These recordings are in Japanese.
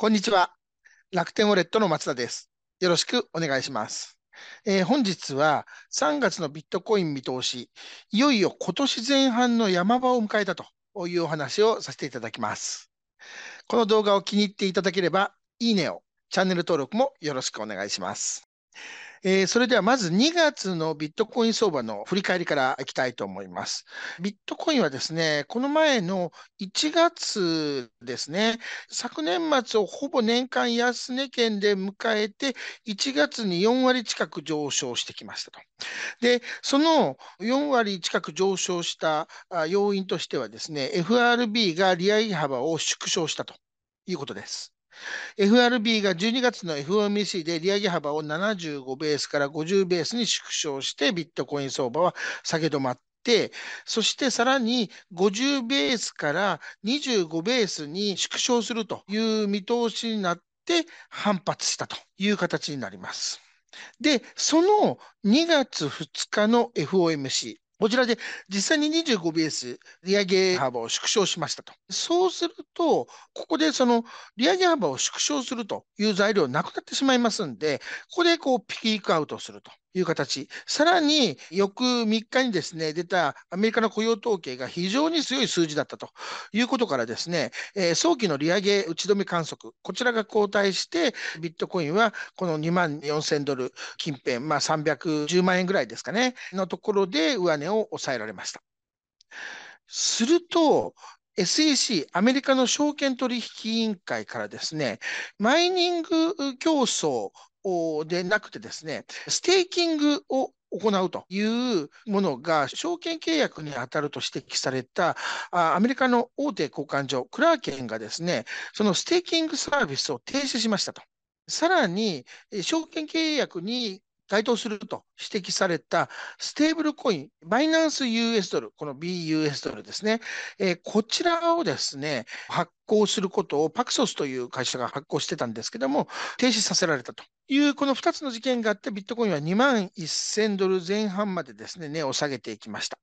こんにちは。楽天ウォレットの松田です。よろしくお願いします。えー、本日は3月のビットコイン見通し、いよいよ今年前半の山場を迎えたというお話をさせていただきます。この動画を気に入っていただければ、いいねを、チャンネル登録もよろしくお願いします。えー、それではまず2月のビットコイン相場の振り返りからいきたいと思います。ビットコインはですね、この前の1月ですね、昨年末をほぼ年間安値圏で迎えて、1月に4割近く上昇してきましたと。で、その4割近く上昇した要因としてはですね、FRB が利上げ幅を縮小したということです。FRB が12月の FOMC で利上げ幅を75ベースから50ベースに縮小してビットコイン相場は下げ止まってそしてさらに50ベースから25ベースに縮小するという見通しになって反発したという形になります。で、その2月2日の FOMC、こちらで実際に 25BS 利上げ幅を縮小しましたと。そうすると、ここでその利上げ幅を縮小するという材料なくなってしまいますんで、ここでこうピークアウトすると。いう形。さらに、翌3日にですね、出たアメリカの雇用統計が非常に強い数字だったということからですね、えー、早期の利上げ打ち止め観測、こちらが後退して、ビットコインはこの2万4000ドル近辺、まあ310万円ぐらいですかね、のところで上値を抑えられました。すると、SEC、アメリカの証券取引委員会からですね、マイニング競争でなくてですね、ステーキングを行うというものが証券契約に当たると指摘されたアメリカの大手交換所、クラーケンがですね、そのステーキングサービスを停止しましたと。さらに、証券契約に該当すると指摘されたステーブルコイン、バイナンス US ドル、この BUS ドルですね、えー、こちらをですね、発行することをパクソスという会社が発行してたんですけども、停止させられたという、この2つの事件があって、ビットコインは2万1000ドル前半までですね、値を下げていきました。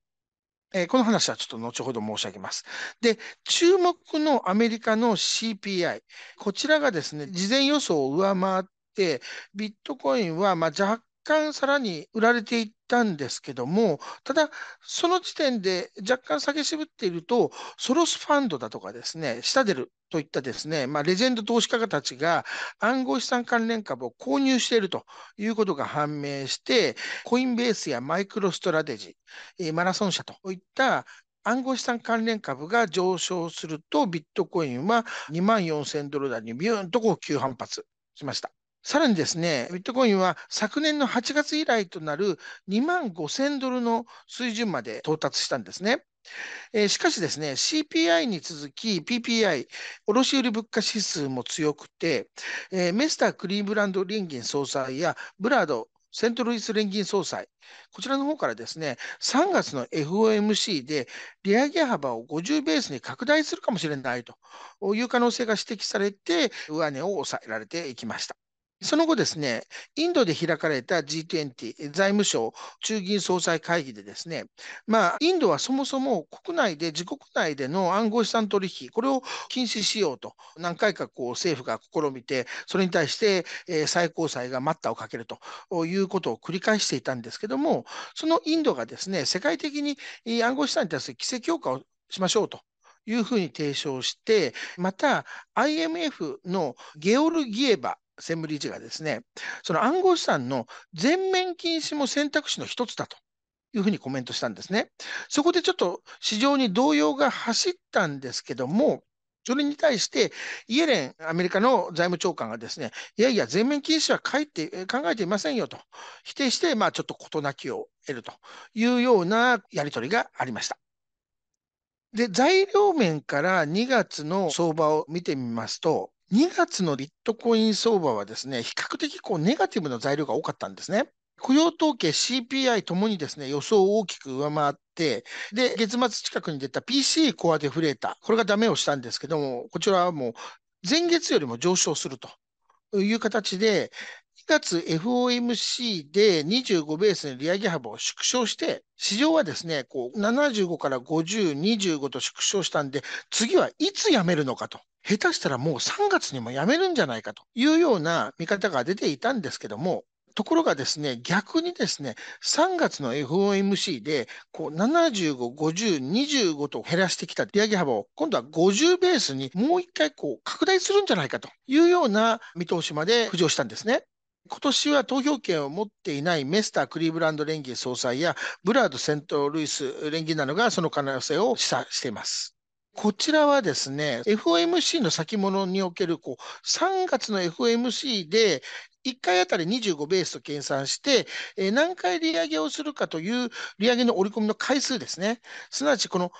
えー、この話はちょっと後ほど申し上げます。で、注目のアメリカの CPI、こちらがですね、事前予想を上回って、ビットコインはまあ若干さらに売られていったんですけども、ただ、その時点で若干下げ渋っていると、ソロスファンドだとかですね、シタデルといったですね、まあ、レジェンド投資家たちが暗号資産関連株を購入しているということが判明して、コインベースやマイクロストラテジー、マラソン社といった暗号資産関連株が上昇すると、ビットコインは2万4000ドル台にビューンとこう急反発しました。さらにですね、ビットコインは昨年の8月以来となる2万5000ドルの水準まで到達したんですね。えー、しかしですね、CPI に続き PPI、卸売物価指数も強くて、えー、メスター・クリーブランド連銀総裁やブラードセントルイス連銀総裁、こちらの方からですね、3月の FOMC で利上げ幅を50ベースに拡大するかもしれないという可能性が指摘されて、上値を抑えられていきました。その後ですね、インドで開かれた G20 財務省中銀総裁会議でですね、まあ、インドはそもそも国内で、自国内での暗号資産取引、これを禁止しようと、何回かこう政府が試みて、それに対して、最高裁が待ったをかけるということを繰り返していたんですけども、そのインドがですね、世界的に暗号資産に対する規制強化をしましょうというふうに提唱して、また IMF のゲオルギエバ専務理事がですね、その暗号資産の全面禁止も選択肢の一つだというふうにコメントしたんですね。そこでちょっと市場に動揺が走ったんですけども、それに対して、イエレン、アメリカの財務長官がですね、いやいや、全面禁止は書いて考えていませんよと否定して、まあ、ちょっと事なきを得るというようなやり取りがありました。で、材料面から2月の相場を見てみますと、2月のビットコイン相場はですね、比較的こうネガティブな材料が多かったんですね。雇用統計 CPI ともにですね、予想を大きく上回って、で、月末近くに出た PC コアデフレーター、これがダメをしたんですけども、こちらはもう前月よりも上昇するという形で、2月 FOMC で25ベースの利上げ幅を縮小して、市場はですね、こう75から50、25と縮小したんで、次はいつやめるのかと下手したらもう3月にも辞めるんじゃないかというような見方が出ていたんですけども、ところがですね、逆にですね、3月の FOMC で、こう、75、50、25と減らしてきた利上げ幅を、今度は50ベースにもう一回こう、拡大するんじゃないかというような見通しまで浮上したんですね。今年は投票権を持っていないメスター・クリーブランド連銀総裁やブラード・セント・ルイス連銀などがその可能性を示唆しています。こちらはですね、FOMC の先物におけるこう3月の FOMC で1回あたり25ベースと計算して、え何回利上げをするかという利上げの織り込みの回数ですね。すなわちこの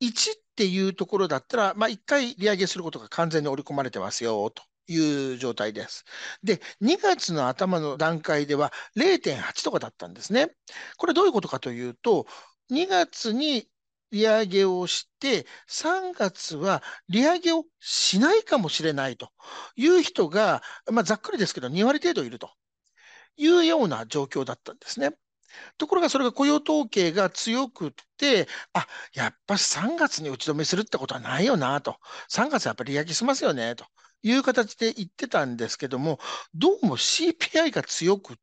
1っていうところだったら、まあ、1回利上げすることが完全に織り込まれてますよと。いう状態です。で、2月の頭の段階では0.8とかだったんですね。これどういうことかというと、2月に利上げをして、3月は利上げをしないかもしれないという人が、まあ、ざっくりですけど、2割程度いるというような状況だったんですね。ところがそれが雇用統計が強くって、あやっぱり3月に打ち止めするってことはないよなと、3月やっぱり利上げしますよねという形で言ってたんですけども、どうも CPI が強く、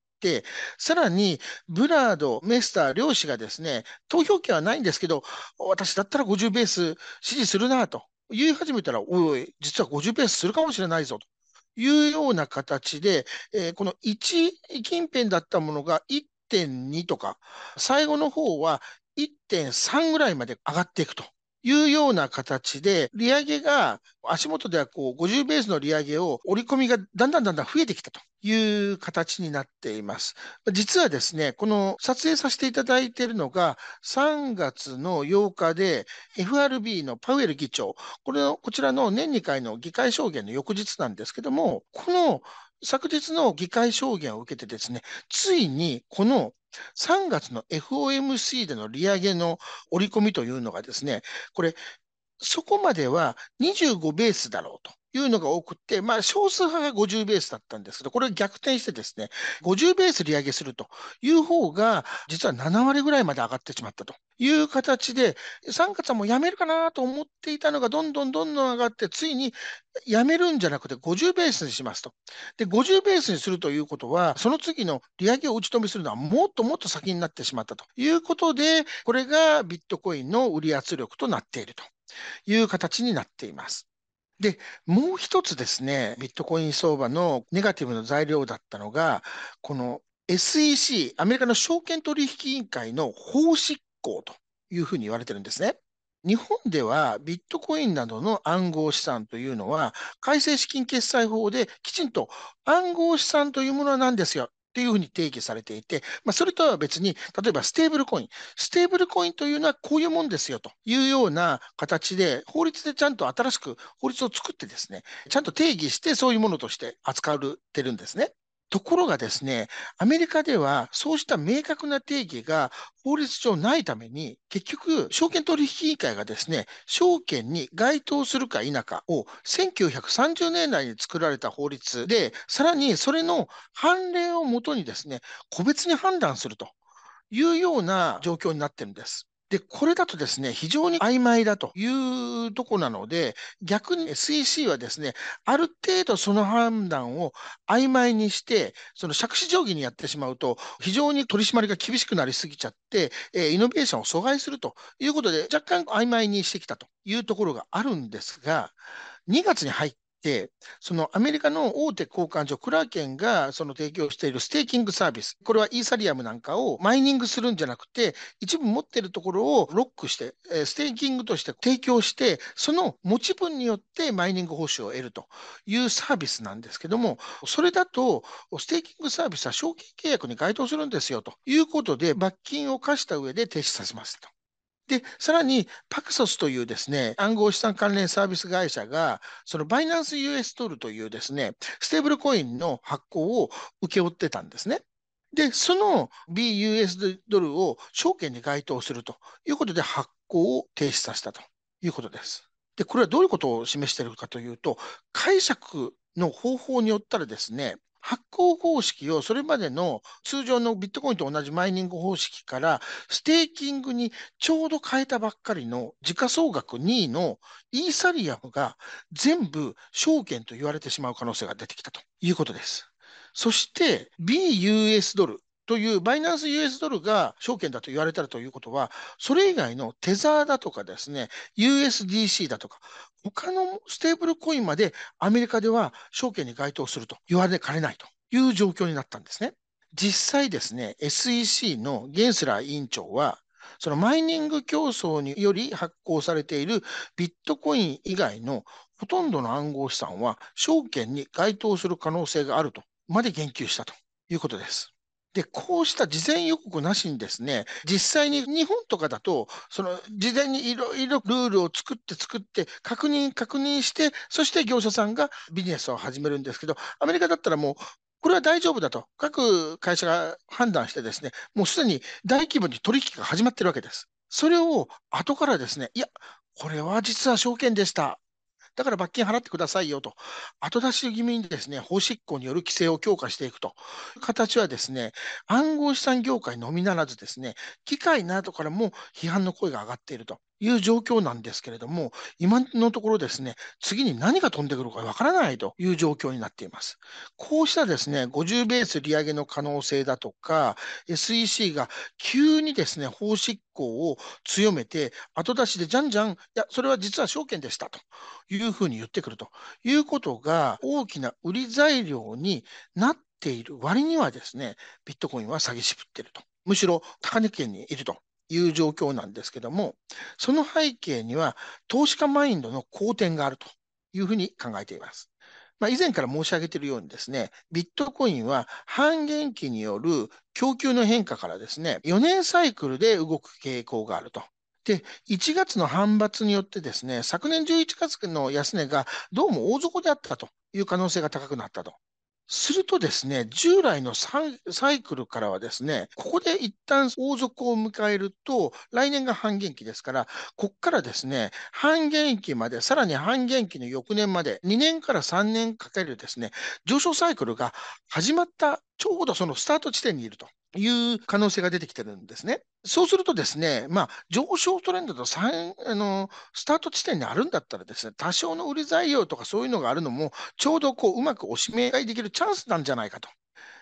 さらにブラード、メスター、両氏がですね、投票権はないんですけど、私だったら50ベース支持するなと言い始めたら、おいおい、実は50ベースするかもしれないぞと。いうような形で、えー、この1近辺だったものが1.2とか、最後の方は1.3ぐらいまで上がっていくというような形で、利上げが足元ではこう50ベースの利上げを織り込みがだんだんだんだん増えてきたという形になっています。実はですね、この撮影させていただいているのが3月の8日で FRB のパウエル議長、これこちらの年2回の議会証言の翌日なんですけども、この昨日の議会証言を受けてですね、ついにこの3月の FOMC での利上げの織り込みというのがですね、これ、そこまでは25ベースだろうと。いうのが多くて、まあ、少数派が50ベースだったんですけど、これを逆転してですね、50ベース利上げするという方が、実は7割ぐらいまで上がってしまったという形で、3月はもうやめるかなと思っていたのが、どんどんどんどん上がって、ついにやめるんじゃなくて50ベースにしますと。で、50ベースにするということは、その次の利上げを打ち止めするのはもっともっと先になってしまったということで、これがビットコインの売り圧力となっているという形になっています。で、もう一つですね、ビットコイン相場のネガティブの材料だったのが、この SEC、アメリカの証券取引委員会の法執行というふうに言われてるんですね。日本ではビットコインなどの暗号資産というのは、改正資金決済法できちんと暗号資産というものなんですよっていうふうに定義されていて、まあ、それとは別に、例えばステーブルコイン。ステーブルコインというのはこういうもんですよというような形で、法律でちゃんと新しく法律を作ってですね、ちゃんと定義してそういうものとして扱れてるんですね。ところがですね、アメリカではそうした明確な定義が法律上ないために、結局、証券取引委員会がですね、証券に該当するか否かを1930年代に作られた法律で、さらにそれの判例をもとにですね、個別に判断するというような状況になってるんです。で、これだとですね、非常に曖昧だというとこなので、逆に SEC はですね、ある程度その判断を曖昧にして、その借子定規にやってしまうと、非常に取り締まりが厳しくなりすぎちゃって、えイノベーションを阻害するということで、若干曖昧にしてきたというところがあるんですが、2月に入って、そのアメリカの大手交換所、クラーケンがその提供しているステーキングサービス、これはイーサリアムなんかをマイニングするんじゃなくて、一部持ってるところをロックして、ステーキングとして提供して、その持ち分によってマイニング報酬を得るというサービスなんですけども、それだと、ステーキングサービスは証券契約に該当するんですよということで、罰金を課した上で停止させますと。で、さらに、パクソスというですね、暗号資産関連サービス会社が、そのバイナンス US ドルというですね、ステーブルコインの発行を請け負ってたんですね。で、その BUS ドルを証券に該当するということで発行を停止させたということです。で、これはどういうことを示しているかというと、解釈の方法によったらですね、発行方式をそれまでの通常のビットコインと同じマイニング方式からステーキングにちょうど変えたばっかりの時価総額2位のイーサリアムが全部証券と言われてしまう可能性が出てきたということです。そして BUS ドルというバイナンス US ドルが証券だと言われたらということは、それ以外のテザーだとかですね、USDC だとか、他のステーブルコインまでアメリカでは証券に該当すると言われかねないという状況になったんですね。実際ですね、SEC のゲンスラー委員長は、そのマイニング競争により発行されているビットコイン以外のほとんどの暗号資産は証券に該当する可能性があるとまで言及したということです。で、こうした事前予告なしにですね、実際に日本とかだと、その事前にいろいろルールを作って作って、確認確認して、そして業者さんがビジネスを始めるんですけど、アメリカだったらもうこれは大丈夫だと、各会社が判断してですね、もうすでに大規模に取引が始まってるわけです。それを後からですね、いや、これは実は証券でした。だから罰金払ってくださいよと、後出し気味にですね法執行による規制を強化していくという形は、ですね暗号資産業界のみならず、ですね機械などからも批判の声が上がっていると。いう状況なんですけれども、今のところですね、次に何が飛んでくるかわからないという状況になっています。こうしたですね、50ベース利上げの可能性だとか、SEC が急にですね、法執行を強めて、後出しでじゃんじゃん、いや、それは実は証券でしたというふうに言ってくるということが、大きな売り材料になっている割にはですね、ビットコインは詐欺しぶってると。むしろ高値圏にいるという状況なんですけども、その背景には投資家マインドの好転があるというふうに考えています。まあ、以前から申し上げているようにですね、ビットコインは半減期による供給の変化からですね、4年サイクルで動く傾向があると。で、1月の反発によってですね、昨年11月の安値がどうも大底であったという可能性が高くなったと。するとですね、従来のサイクルからはですね、ここで一旦王族を迎えると、来年が半減期ですから、ここからですね、半減期まで、さらに半減期の翌年まで、2年から3年かけるですね、上昇サイクルが始まった、ちょうどそのスタート地点にいると。いう可能性が出てきてるんですね。そうするとですね、まあ、上昇トレンドとあのスタート地点にあるんだったらですね、多少の売り材料とかそういうのがあるのも、ちょうどこううまくおしめ買いできるチャンスなんじゃないかと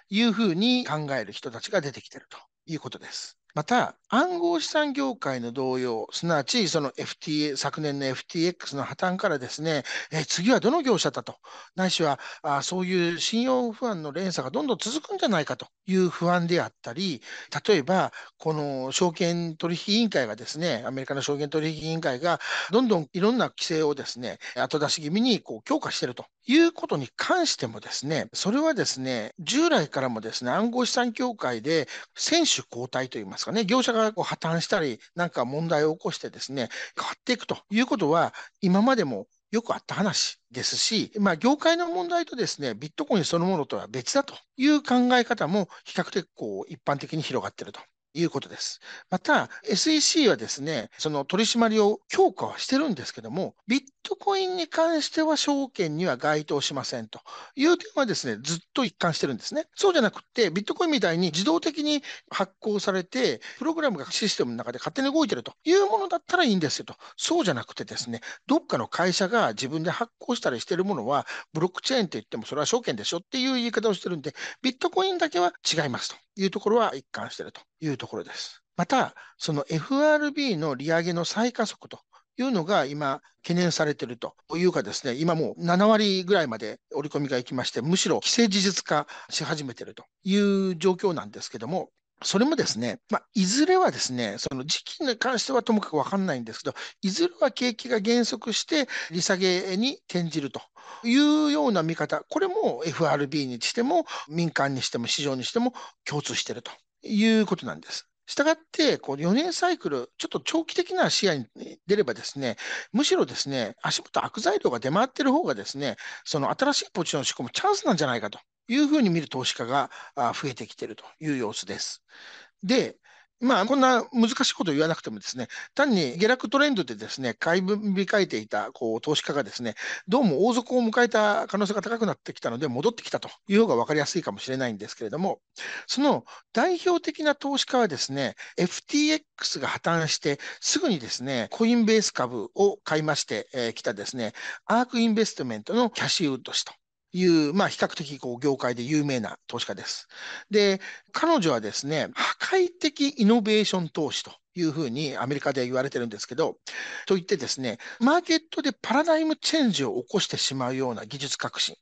いうふうに考える人たちが出てきてるということです。また、暗号資産業界の動揺、すなわちその FTA、昨年の FTX の破綻からですね、え次はどの業者だと、ないしはあそういう信用不安の連鎖がどんどん続くんじゃないかという不安であったり、例えば、この証券取引委員会がですね、アメリカの証券取引委員会が、どんどんいろんな規制をですね、後出し気味にこう強化しているということに関してもですね、それはですね、従来からもですね、暗号資産協会で選手交代といいますかね、業者がこう破綻したり、なんか問題を起こしてですね、変わっていくということは、今までもよくあった話ですし、まあ、業界の問題とですね、ビットコインそのものとは別だという考え方も比較的こう一般的に広がっていると。いうことです。また、SEC はですね、その取り締まりを強化はしてるんですけども、ビッットコインに関しては証券には該当しませんという点はですね、ずっと一貫してるんですね。そうじゃなくて、ビットコインみたいに自動的に発行されて、プログラムがシステムの中で勝手に動いてるというものだったらいいんですよと。そうじゃなくてですね、どっかの会社が自分で発行したりしてるものは、ブロックチェーンといってもそれは証券でしょっていう言い方をしてるんで、ビットコインだけは違いますというところは一貫してるというところです。また、その FRB の利上げの再加速というのが今、懸念されているというかですね、今もう7割ぐらいまで織り込みがいきまして、むしろ既成事実化し始めているという状況なんですけども、それもですね、まあ、いずれはですね、その時期に関してはともかくわかんないんですけど、いずれは景気が減速して、利下げに転じるというような見方、これも FRB にしても、民間にしても、市場にしても共通しているということなんです。したがって、こう4年サイクル、ちょっと長期的な視野に出ればですね、むしろですね、足元悪材料が出回ってる方がですね、その新しいポジションを仕込むチャンスなんじゃないかというふうに見る投資家が増えてきているという様子です。で、まあ、こんな難しいこと言わなくてもですね、単に下落トレンドでですね、買い分控えていたこう投資家がですね、どうも王族を迎えた可能性が高くなってきたので、戻ってきたという方が分かりやすいかもしれないんですけれども、その代表的な投資家はですね、FTX が破綻して、すぐにですね、コインベース株を買いましてき、えたですね、アークインベストメントのキャシーウッド氏という、まあ、比較的こう業界で有名な投資家です。で、彼女はですね、破壊的イノベーション投資というふうにアメリカで言われてるんですけど、といってですね、マーケットでパラダイムチェンジを起こしてしまうような技術革新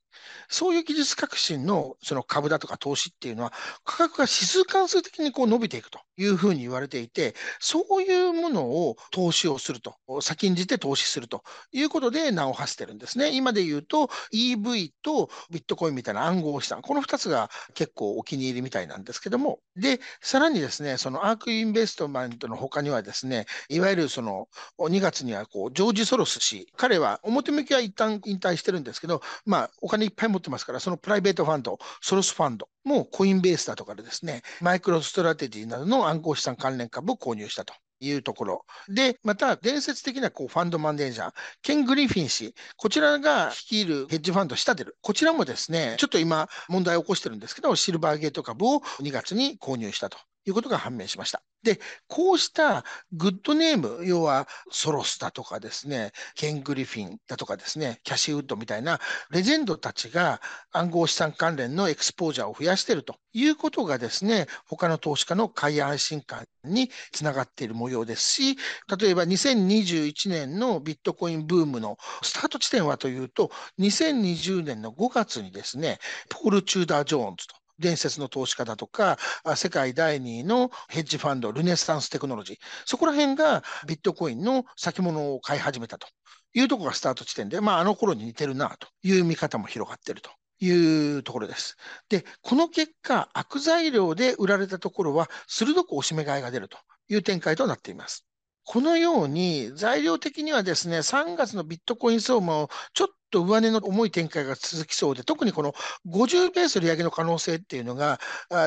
そういう技術革新のその株だとか投資っていうのは、価格が指数関数的にこう伸びていくというふうに言われていて、そういうものを投資をすると、先んじて投資するということで名を馳せてるんですね。今で言うと EV とビットコインみたいな暗号資産、この2つが結構お気に入りみたいなんですけども、で、さらにですね、そのアークインベストマントの他にはですね、いわゆるその2月にはこうジョージ・ソロス氏、彼は表向きは一旦引退してるんですけど、まあ、お金いっぱい持ってますから、そのプライベートファンド、ソロスファンドもコインベースだとかでですね、マイクロストラテジーなどの暗号資産関連株を購入したと。いうところ。で、また伝説的なこうファンドマネージャー、ケン・グリフィン氏、こちらが率いるヘッジファンド仕立てる、こちらもですね、ちょっと今問題を起こしてるんですけど、シルバーゲート株を2月に購入したということが判明しました。で、こうしたグッドネーム、要はソロスだとかですね、ケン・グリフィンだとかですね、キャシーウッドみたいなレジェンドたちが暗号資産関連のエクスポージャーを増やしているということがですね、他の投資家の買い安心感につながっている模様ですし、例えば2021年のビットコインブームのスタート地点はというと、2020年の5月にですね、ポール・チューダー・ジョーンズと伝説の投資家だとか、世界第2位のヘッジファンド、ルネサンステクノロジー、そこら辺がビットコインの先物を買い始めたというところがスタート地点で、まあ、あの頃に似てるなという見方も広がってると。いうところです。で、この結果、悪材料で売られたところは、鋭く押しめ買いが出るという展開となっています。このように材料的にはですね、3月のビットコイン相場をちょっと上値の重い展開が続きそうで、特にこの50ベース利上げの可能性っていうのが、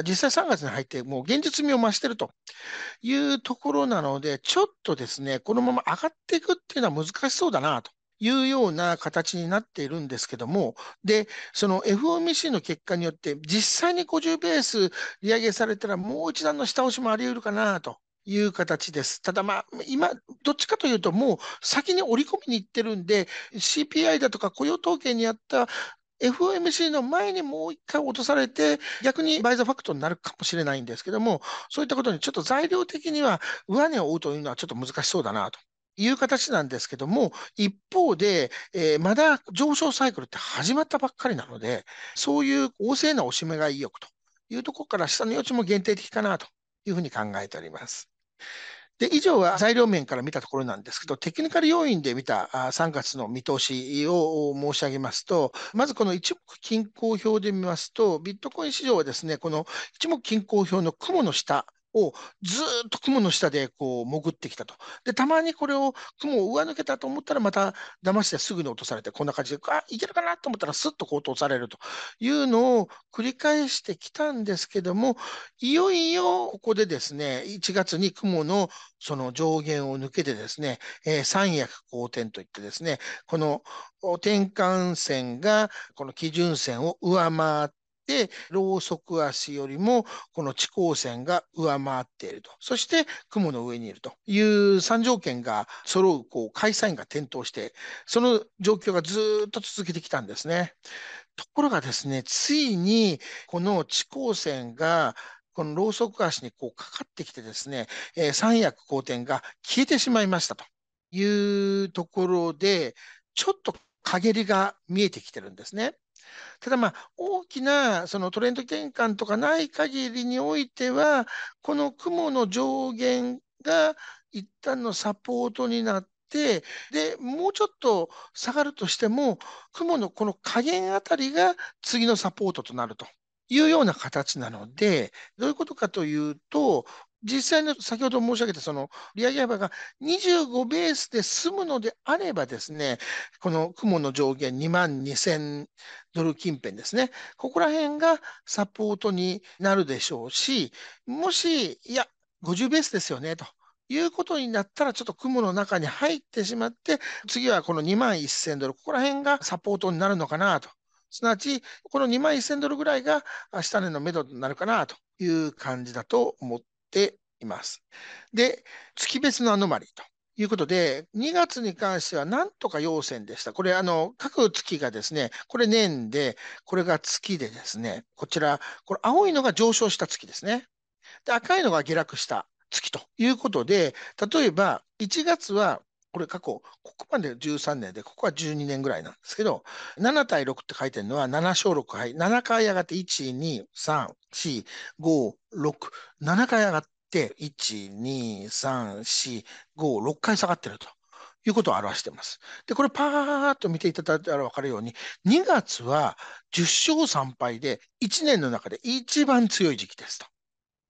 実際3月に入ってもう現実味を増しているというところなので、ちょっとですね、このまま上がっていくっていうのは難しそうだなと。いうような形になっているんですけども、で、その FOMC の結果によって、実際に50ベース利上げされたら、もう一段の下押しもあり得るかなという形です。ただまあ、今、どっちかというと、もう先に織り込みに行ってるんで、CPI だとか雇用統計にあった FOMC の前にもう一回落とされて、逆にバイザファクトになるかもしれないんですけども、そういったことにちょっと材料的には上値を追うというのはちょっと難しそうだなと。いう形なんですけども、一方で、えー、まだ上昇サイクルって始まったばっかりなので、そういう旺盛な押しめ買い意欲というところから下の余地も限定的かなというふうに考えております。で以上は材料面から見たところなんですけど、テクニカル要因で見た3月の見通しを申し上げますと、まずこの一目均衡表で見ますと、ビットコイン市場はですね、この一目均衡表の雲の下をずっと雲の下でこう潜ってきたと。で、たまにこれを雲を上抜けたと思ったら、また騙してすぐに落とされて、こんな感じで、あいけるかなと思ったら、すっとこう落とされるというのを繰り返してきたんですけども、いよいよここでですね、1月に雲のその上限を抜けてですね、えー、三役好天といってですね、この転換線がこの基準線を上回って、ロー側足よりもこの地高線が上回っていると。そして雲の上にいるという3条件が揃う、こう、開催員が点灯して、その状況がずっと続けてきたんですね。ところがですね、ついにこの地高線がこのローソク足にこうかかってきてですね、えー、三役好転が消えてしまいましたというところで、ちょっと陰りが見えてきてるんですね。ただまあ、大きなそのトレンド転換とかない限りにおいては、この雲の上限が一旦のサポートになって、で、もうちょっと下がるとしても、雲のこの下限あたりが次のサポートとなると。いうような形なので、どういうことかというと、実際の先ほど申し上げたその利上げ幅が25ベースで済むのであればですね、この雲の上限2万2000ドル近辺ですね、ここら辺がサポートになるでしょうし、もし、いや、50ベースですよねと。いうことになったら、ちょっと雲の中に入ってしまって、次はこの2万1000ドル、ここら辺がサポートになるのかなと。すなわち、この2万1000ドルぐらいが下値の目処になるかなという感じだと思っています。で、月別のアノマリーということで、2月に関してはなんとか陽線でした。これ、あの、各月がですね、これ年で、これが月でですね、こちら、これ青いのが上昇した月ですね。で、赤いのが下落した月ということで、例えば1月はこれ過去、ここまで13年で、ここは12年ぐらいなんですけど、7対6って書いてるのは7勝6敗、7回上がって1、2、3、4、5、6、7回上がって、1、2、3、4、5、6回下がってると。いうことを表しています。で、これパーッと見ていただいたら分かるように、2月は10勝3敗で、1年の中で一番強い時期ですと。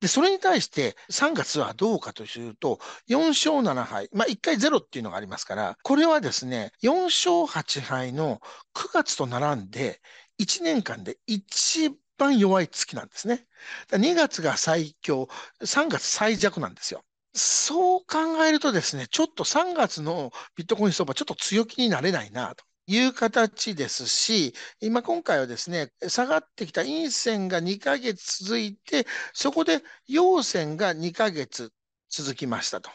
で、それに対して3月はどうかというと、4勝7敗、まあ1回ロっていうのがありますから、これはですね、4勝8敗の9月と並んで、1年間で一番弱い月なんですね。2月が最強、3月最弱なんですよ。そう考えるとですね、ちょっと3月のビットコイン相場、ちょっと強気になれないなと。いう形ですし、今今回はですね、下がってきた陰線が2ヶ月続いて、そこで陽線が2ヶ月続きましたと。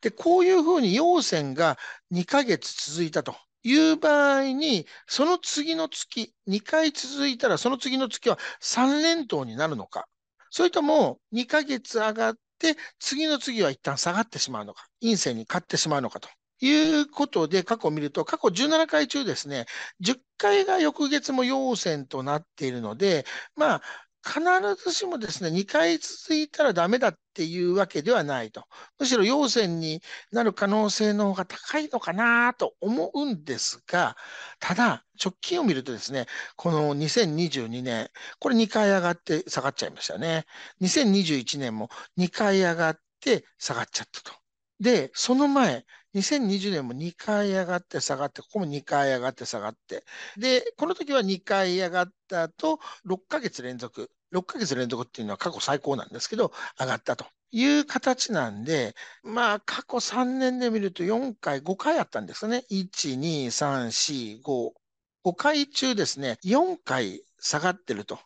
で、こういうふうに陽線が2ヶ月続いたという場合に、その次の月、2回続いたら、その次の月は3連投になるのか、それとも2ヶ月上がって、次の次は一旦下がってしまうのか、陰性に勝ってしまうのかということで、過去を見ると、過去17回中ですね、10回が翌月も陽線となっているので、まあ、必ずしもですね、2回続いたらダメだっていうわけではないと。むしろ陽線になる可能性の方が高いのかなと思うんですが、ただ、直近を見るとですね、この2022年、これ2回上がって下がっちゃいましたね。2021年も2回上がって下がっちゃったと。で、その前、2020年も2回上がって下がって、ここも2回上がって下がって、で、この時は2回上がったと、6ヶ月連続、6ヶ月連続っていうのは過去最高なんですけど、上がったという形なんで、まあ、過去3年で見ると4回、5回あったんですよね。1、2、3、4、5。5回中ですね、4回下がってると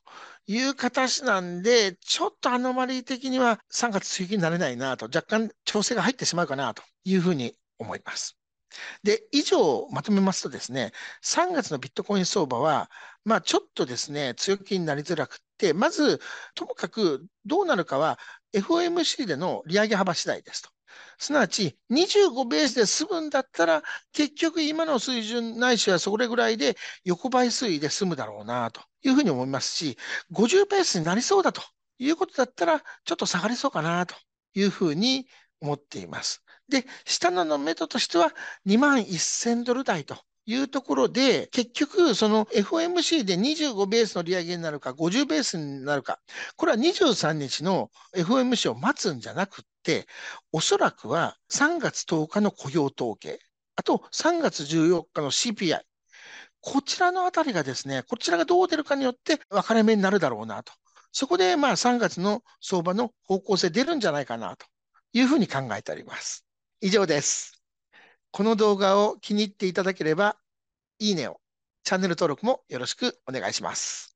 いう形なんで、ちょっとアノマリー的には3月追記になれないなと、若干調整が入ってしまうかなというふうに思います。で、以上まとめますとですね、3月のビットコイン相場は、まあ、ちょっとですね、強気になりづらくて、まず、ともかくどうなるかは FOMC での利上げ幅次第ですと。すなわち、25ベースで済むんだったら、結局今の水準ないしはそれぐらいで横ばい推移で済むだろうなというふうに思いますし、50ベースになりそうだということだったら、ちょっと下がりそうかなというふうに思っています。で、下のノミトとしては2万1000ドル台と。いうところで、結局、その FOMC で25ベースの利上げになるか、50ベースになるか、これは23日の FOMC を待つんじゃなくって、おそらくは3月10日の雇用統計、あと3月14日の CPI、こちらのあたりがですね、こちらがどう出るかによって分かれ目になるだろうなと。そこでまあ3月の相場の方向性出るんじゃないかなというふうに考えております。以上です。この動画を気に入っていただければ、いいねを、チャンネル登録もよろしくお願いします。